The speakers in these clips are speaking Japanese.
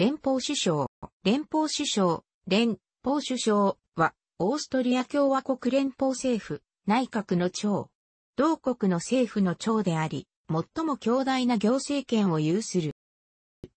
連邦首相、連邦首相、連邦首相は、オーストリア共和国連邦政府、内閣の長。同国の政府の長であり、最も強大な行政権を有する。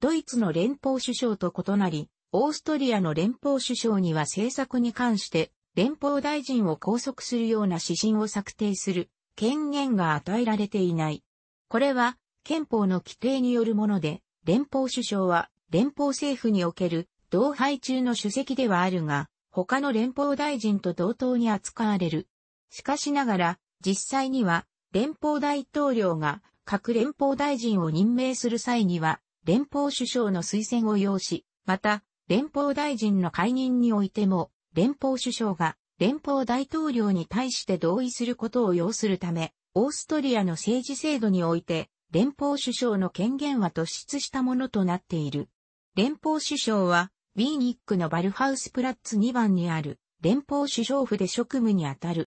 ドイツの連邦首相と異なり、オーストリアの連邦首相には政策に関して連邦大臣を拘束するような指針を策定する権限が与えられていない。これは憲法の規定によるもので、連邦首相は連邦政府における同配中の主席ではあるが、他の連邦大臣と同等に扱われる。しかしながら、実際には、連邦大統領が各連邦大臣を任命する際には、連邦首相の推薦を要し、また、連邦大臣の解任においても、連邦首相が連邦大統領に対して同意することを要するため、オーストリアの政治制度において、連邦首相の権限は突出したものとなっている。連邦首相は、ウィーニックのバルハウスプラッツ2番にある連邦首相府で職務にあたる。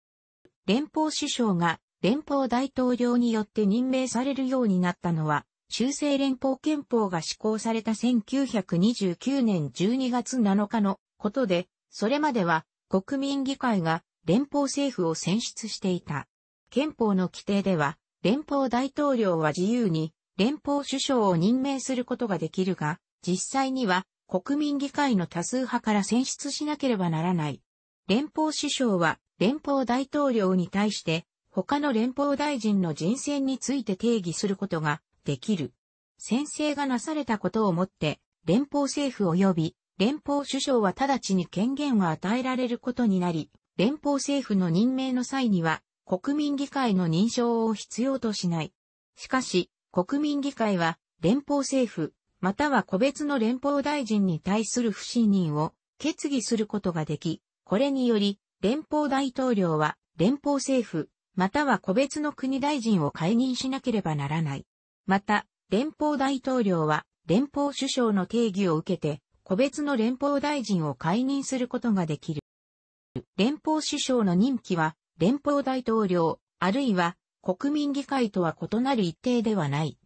連邦首相が連邦大統領によって任命されるようになったのは、修正連邦憲法が施行された1929年12月7日のことで、それまでは国民議会が連邦政府を選出していた。憲法の規定では、連邦大統領は自由に連邦首相を任命することができるが、実際には国民議会の多数派から選出しなければならない。連邦首相は連邦大統領に対して他の連邦大臣の人選について定義することができる。宣誓がなされたことをもって連邦政府及び連邦首相は直ちに権限は与えられることになり、連邦政府の任命の際には国民議会の認証を必要としない。しかし、国民議会は連邦政府、または個別の連邦大臣に対する不信任を決議することができ、これにより、連邦大統領は連邦政府、または個別の国大臣を解任しなければならない。また、連邦大統領は連邦首相の定義を受けて、個別の連邦大臣を解任することができる。連邦首相の任期は、連邦大統領、あるいは国民議会とは異なる一定ではない。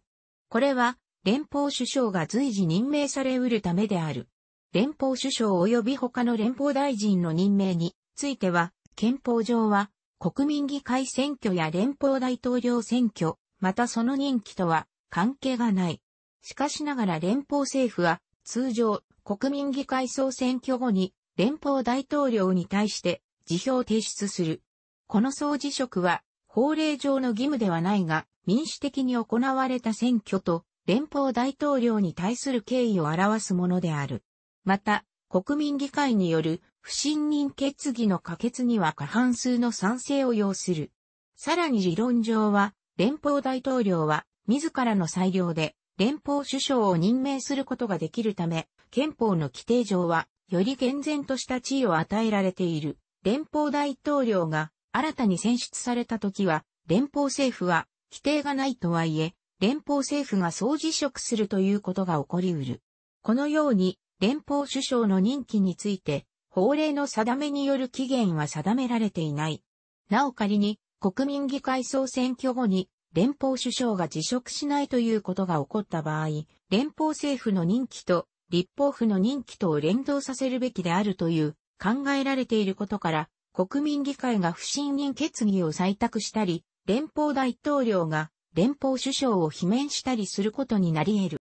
これは、連邦首相が随時任命されうるためである。連邦首相及び他の連邦大臣の任命については、憲法上は国民議会選挙や連邦大統領選挙、またその任期とは関係がない。しかしながら連邦政府は通常国民議会総選挙後に連邦大統領に対して辞表を提出する。この総辞職は法令上の義務ではないが民主的に行われた選挙と連邦大統領に対する敬意を表すものである。また、国民議会による不信任決議の可決には過半数の賛成を要する。さらに理論上は、連邦大統領は自らの裁量で連邦首相を任命することができるため、憲法の規定上は、より健全とした地位を与えられている。連邦大統領が新たに選出された時は、連邦政府は規定がないとはいえ、連邦政府が総辞職するということが起こりうる。このように、連邦首相の任期について、法令の定めによる期限は定められていない。なお仮に、国民議会総選挙後に、連邦首相が辞職しないということが起こった場合、連邦政府の任期と立法府の任期とを連動させるべきであるという考えられていることから、国民議会が不信任決議を採択したり、連邦大統領が連邦首相を罷免したりすることになり得る。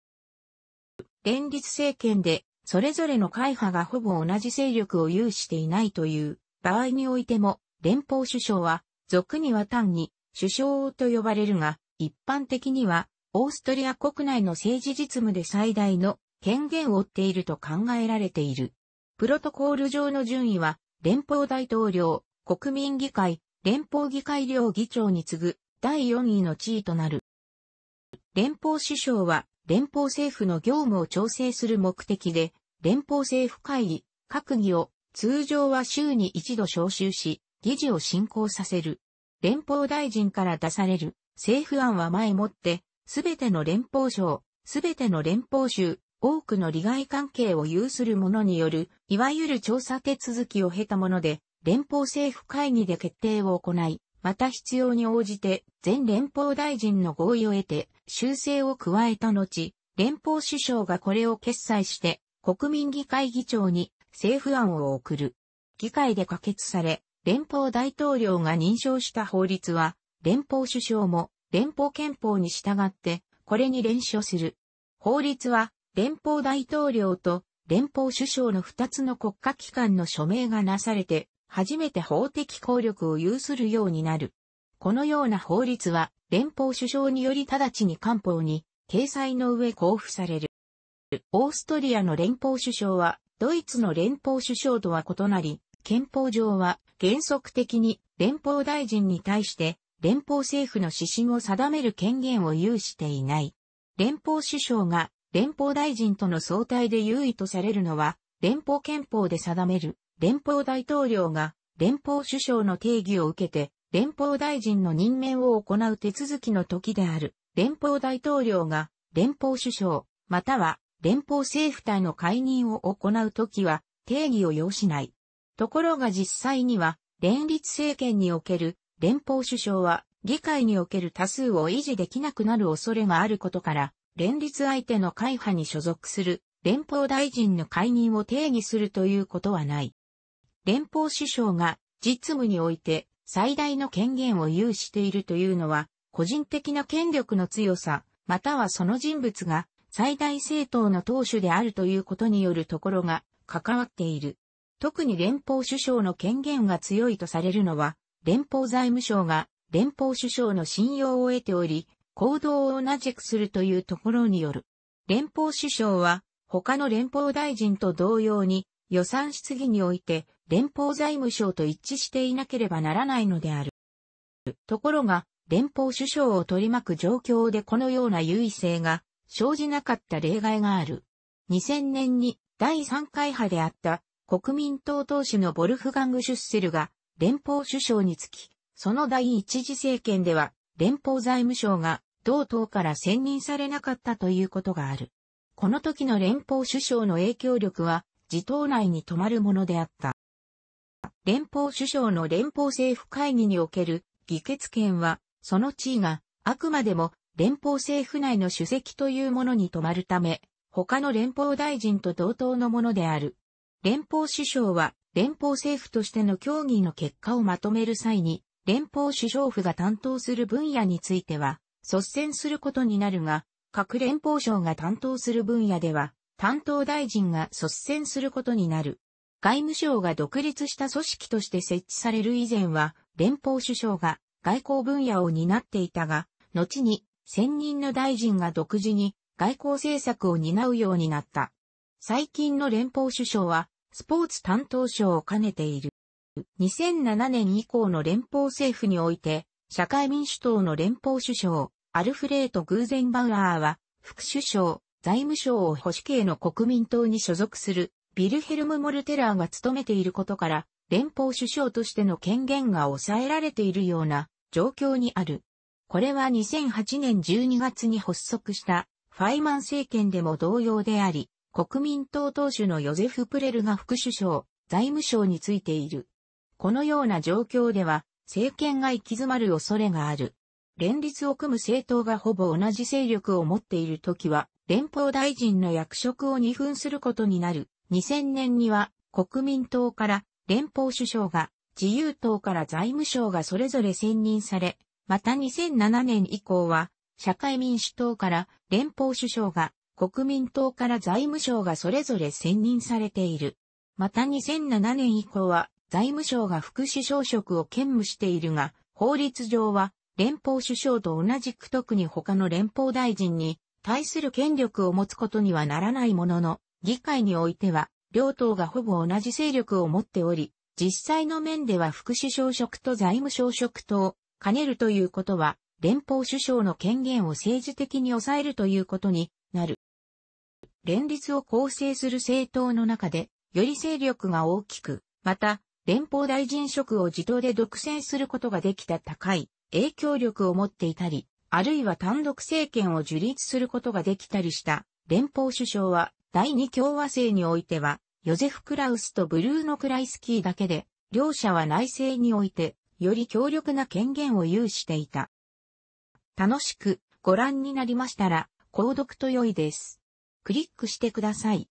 連立政権で、それぞれの会派がほぼ同じ勢力を有していないという場合においても、連邦首相は、俗には単に首相と呼ばれるが、一般的には、オーストリア国内の政治実務で最大の権限を負っていると考えられている。プロトコール上の順位は、連邦大統領、国民議会、連邦議会両議長に次ぐ第4位の地位となる。連邦首相は連邦政府の業務を調整する目的で、連邦政府会議、閣議を通常は週に一度招集し、議事を進行させる。連邦大臣から出される政府案は前もって、すべての連邦省、すべての連邦州、多くの利害関係を有する者による、いわゆる調査手続きを経たもので、連邦政府会議で決定を行い、また必要に応じて前連邦大臣の合意を得て修正を加えた後、連邦首相がこれを決裁して国民議会議長に政府案を送る。議会で可決され、連邦大統領が認証した法律は、連邦首相も連邦憲法に従って、これに連署する。法律は、連邦大統領と連邦首相の二つの国家機関の署名がなされて、初めて法的効力を有するようになる。このような法律は、連邦首相により直ちに官報に、掲載の上交付される。オーストリアの連邦首相は、ドイツの連邦首相とは異なり、憲法上は原則的に連邦大臣に対して連邦政府の指針を定める権限を有していない。連邦首相が連邦大臣との相対で優位とされるのは連邦憲法で定める連邦大統領が連邦首相の定義を受けて、連邦大臣の任命を行う手続きの時である。連邦大統領が連邦首相、または連邦政府体の解任を行う時は定義を要しない。ところが実際には、連立政権における連邦首相は議会における多数を維持できなくなる恐れがあることから、連立相手の会派に所属する連邦大臣の解任を定義するということはない。連邦首相が実務において最大の権限を有しているというのは、個人的な権力の強さ、またはその人物が最大政党の党首であるということによるところが関わっている。特に連邦首相の権限が強いとされるのは、連邦財務省が連邦首相の信用を得ており、行動を同じくするというところによる。連邦首相は他の連邦大臣と同様に予算質疑において連邦財務省と一致していなければならないのである。ところが、連邦首相を取り巻く状況でこのような優位性が生じなかった例外がある。2000年に第3回派であった国民党党首のボルフガング・シュッセルが連邦首相につき、その第一次政権では連邦財務省が同党から選任されなかったということがある。この時の連邦首相の影響力は自党内に止まるものであった。連邦首相の連邦政府会議における議決権は、その地位があくまでも連邦政府内の主席というものに止まるため、他の連邦大臣と同等のものである。連邦首相は連邦政府としての協議の結果をまとめる際に、連邦首相府が担当する分野については、率先することになるが、各連邦省が担当する分野では、担当大臣が率先することになる。外務省が独立した組織として設置される以前は、連邦首相が外交分野を担っていたが、後に専任の大臣が独自に外交政策を担うようになった。最近の連邦首相は、スポーツ担当省を兼ねている。2007年以降の連邦政府において、社会民主党の連邦首相、アルフレート・グーゼンバウアーは、副首相、財務省を保守系の国民党に所属するビルヘルム・モルテラーが務めていることから、連邦首相としての権限が抑えられているような状況にある。これは2008年12月に発足したファイマン政権でも同様であり、国民党党首のヨゼフ・プレルが副首相、財務省についている。このような状況では、政権が行き詰まる恐れがある。連立を組む政党がほぼ同じ勢力を持っているときは、連邦大臣の役職を二分することになる。2000年には国民党から連邦首相が、自由党から財務省がそれぞれ選任され、また2007年以降は、社会民主党から連邦首相が、国民党から財務省がそれぞれ選任されている。また2007年以降は、財務省が副首相職を兼務しているが、法律上は、連邦首相と同じく特に他の連邦大臣に、対する権力を持つことにはならないものの、議会においては、両党がほぼ同じ勢力を持っており、実際の面では副首相職と財務省職とを兼ねるということは、連邦首相の権限を政治的に抑えるということになる。連立を構成する政党の中で、より勢力が大きく、また、連邦大臣職を自動で独占することができた高い影響力を持っていたり、あるいは単独政権を樹立することができたりした連邦首相は第二共和制においてはヨゼフ・クラウスとブルーノ・クライスキーだけで両者は内政においてより強力な権限を有していた。楽しくご覧になりましたら購読と良いです。クリックしてください。